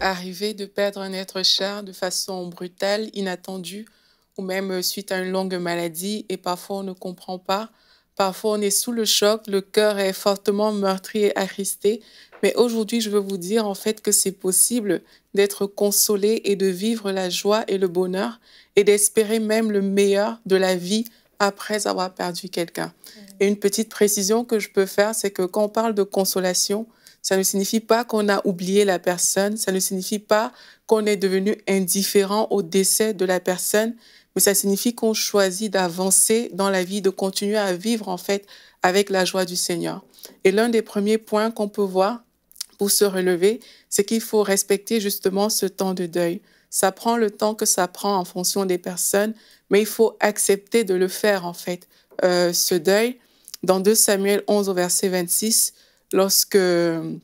arriver de perdre un être cher de façon brutale, inattendue, ou même suite à une longue maladie, et parfois on ne comprend pas. Parfois on est sous le choc, le cœur est fortement meurtri et attristé. Mais aujourd'hui, je veux vous dire en fait que c'est possible d'être consolé et de vivre la joie et le bonheur et d'espérer même le meilleur de la vie après avoir perdu quelqu'un. Et une petite précision que je peux faire, c'est que quand on parle de consolation, ça ne signifie pas qu'on a oublié la personne, ça ne signifie pas qu'on est devenu indifférent au décès de la personne, mais ça signifie qu'on choisit d'avancer dans la vie, de continuer à vivre en fait avec la joie du Seigneur. Et l'un des premiers points qu'on peut voir pour se relever, c'est qu'il faut respecter justement ce temps de deuil. Ça prend le temps que ça prend en fonction des personnes, mais il faut accepter de le faire en fait, euh, ce deuil. Dans 2 Samuel 11 au verset 26, lorsque euh,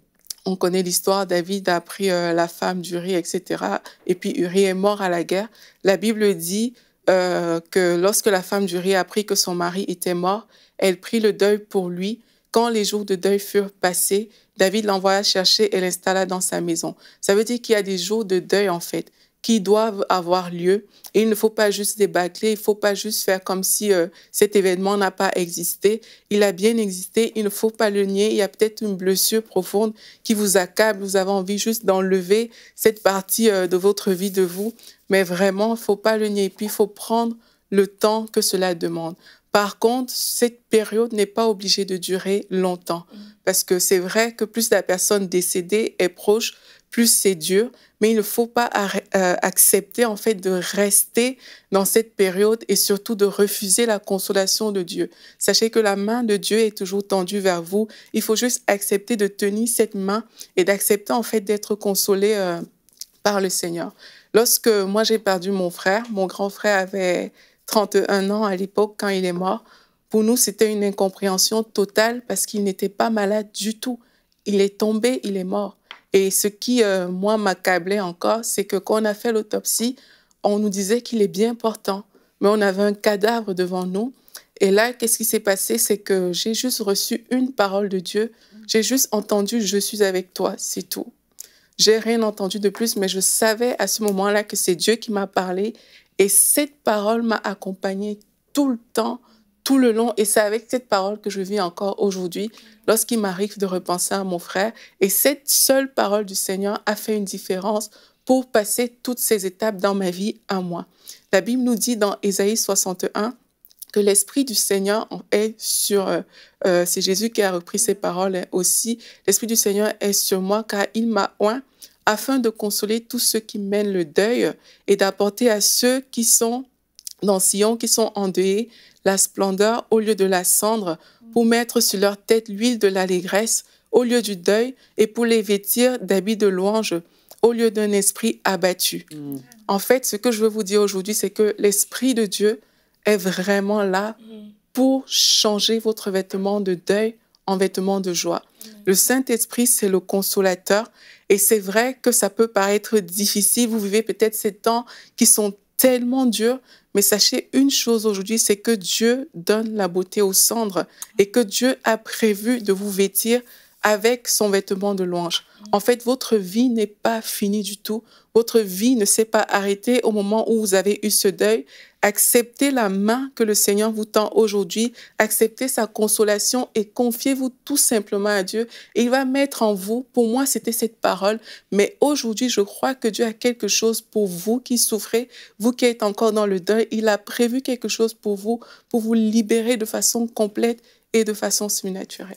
on connaît l'histoire, David a pris euh, la femme d'Uri, etc. Et puis Uri est mort à la guerre. La Bible dit euh, que lorsque la femme du d'Uri appris que son mari était mort, elle prit le deuil pour lui. Quand les jours de deuil furent passés, David l'envoya chercher et l'installa dans sa maison. Ça veut dire qu'il y a des jours de deuil en fait qui doivent avoir lieu. Et il ne faut pas juste débâcler, il ne faut pas juste faire comme si euh, cet événement n'a pas existé. Il a bien existé, il ne faut pas le nier. Il y a peut-être une blessure profonde qui vous accable. Vous avez envie juste d'enlever cette partie euh, de votre vie de vous. Mais vraiment, il ne faut pas le nier. Et puis, il faut prendre le temps que cela demande. Par contre, cette période n'est pas obligée de durer longtemps, mmh. parce que c'est vrai que plus la personne décédée est proche, plus c'est dur, mais il ne faut pas euh, accepter en fait de rester dans cette période et surtout de refuser la consolation de Dieu. Sachez que la main de Dieu est toujours tendue vers vous. Il faut juste accepter de tenir cette main et d'accepter en fait d'être consolé euh, par le Seigneur. Lorsque moi j'ai perdu mon frère, mon grand frère avait 31 ans à l'époque quand il est mort. Pour nous, c'était une incompréhension totale parce qu'il n'était pas malade du tout. Il est tombé, il est mort. Et ce qui, euh, moi, m'accablait encore, c'est que quand on a fait l'autopsie, on nous disait qu'il est bien portant, mais on avait un cadavre devant nous. Et là, qu'est-ce qui s'est passé C'est que j'ai juste reçu une parole de Dieu. J'ai juste entendu ⁇ Je suis avec toi ⁇ c'est tout. J'ai rien entendu de plus, mais je savais à ce moment-là que c'est Dieu qui m'a parlé. Et cette parole m'a accompagnée tout le temps, tout le long. Et c'est avec cette parole que je vis encore aujourd'hui lorsqu'il m'arrive de repenser à mon frère. Et cette seule parole du Seigneur a fait une différence pour passer toutes ces étapes dans ma vie à moi. La Bible nous dit dans Ésaïe 61 que l'Esprit du Seigneur est sur... Euh, euh, c'est Jésus qui a repris ces paroles hein, aussi. L'Esprit du Seigneur est sur moi car il m'a oint afin de consoler tous ceux qui mènent le deuil et d'apporter à ceux qui sont dans Sion qui sont endeuillés la splendeur au lieu de la cendre, pour mettre sur leur tête l'huile de l'allégresse au lieu du deuil et pour les vêtir d'habits de louange au lieu d'un esprit abattu. Mm. En fait, ce que je veux vous dire aujourd'hui, c'est que l'Esprit de Dieu est vraiment là mm. pour changer votre vêtement de deuil en vêtement de joie. Mm. Le Saint-Esprit, c'est le consolateur et c'est vrai que ça peut paraître difficile. Vous vivez peut-être ces temps qui sont tellement durs, mais sachez une chose aujourd'hui, c'est que Dieu donne la beauté aux cendres et que Dieu a prévu de vous vêtir avec son vêtement de louange. En fait, votre vie n'est pas finie du tout. Votre vie ne s'est pas arrêtée au moment où vous avez eu ce deuil. Acceptez la main que le Seigneur vous tend aujourd'hui. Acceptez sa consolation et confiez-vous tout simplement à Dieu. il va mettre en vous, pour moi, c'était cette parole. Mais aujourd'hui, je crois que Dieu a quelque chose pour vous qui souffrez, vous qui êtes encore dans le deuil. Il a prévu quelque chose pour vous, pour vous libérer de façon complète et de façon surnaturelle.